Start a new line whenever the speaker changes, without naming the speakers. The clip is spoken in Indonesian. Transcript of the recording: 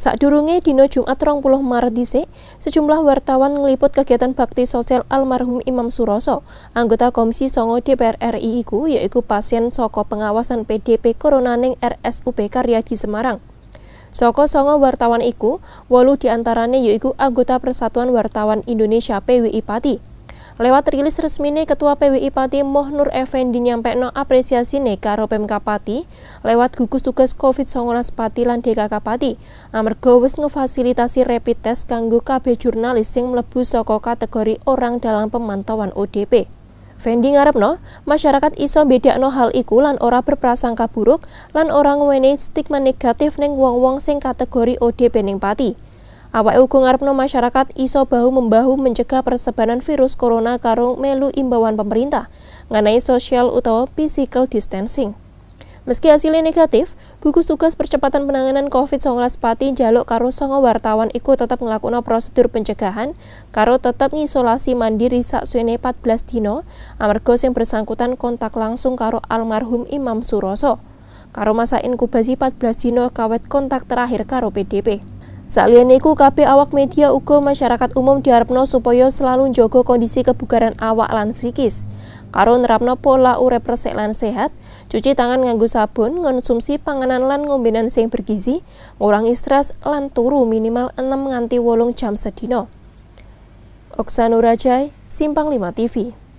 Sadurunge dina Jumat 20 Maret dhisik, sejumlah wartawan ngeliput kegiatan bakti sosial almarhum Imam Suroso, anggota Komisi Songo DPR RI iku yaitu pasien soko pengawasan PDP Corona ning RSUB Karyadi Semarang. Soko songo wartawan iku, wolu diantarane yaiku anggota Persatuan Wartawan Indonesia PWI Pati, Lewat rilis resmine Ketua PWI Pati Mohnur Effendi nyampekno apresiasi ne karo PMK Pati lewat gugus tugas COVID-19 Pati lan DKK Pati. Amarga wis ngefasilitasi rapid test kanggo kabeh jurnalis sing mlebu saka kategori orang dalam pemantauan ODP. Fendi no, masyarakat iso bedakno hal iku lan ora berprasangka buruk lan orang ngwene stigma negatif neng wong-wong sing kategori ODP neng pati. Awake uga ngarepno masyarakat iso bahu membahu mencegah persebaran virus corona karo melu imbauan pemerintah mengenai social utawa physical distancing. Meski hasilnya negatif, gugus tugas percepatan penanganan COVID-19 Pati jaluk karo songo wartawan iku tetap melakukan prosedur pencegahan, karo tetap ngisolasi mandiri sak suene 14 dino, amargo yang bersangkutan kontak langsung karo almarhum Imam Suroso. Karo masa inkubasi 14 dino kawet kontak terakhir karo PDP. Salian iku kabeh awak media uga masyarakat umum diharapno supaya selalu njogo kondisi kebugaran awak lan psikis. Karo nerapno pola urip resik lan sehat, cuci tangan nganggo sabun, konsumsi panganan lan ngombenan sing bergizi, ngurangi stres lan turu minimal 6 nganti 8 jam sedina. Oksanurajai, Simpang 5 TV.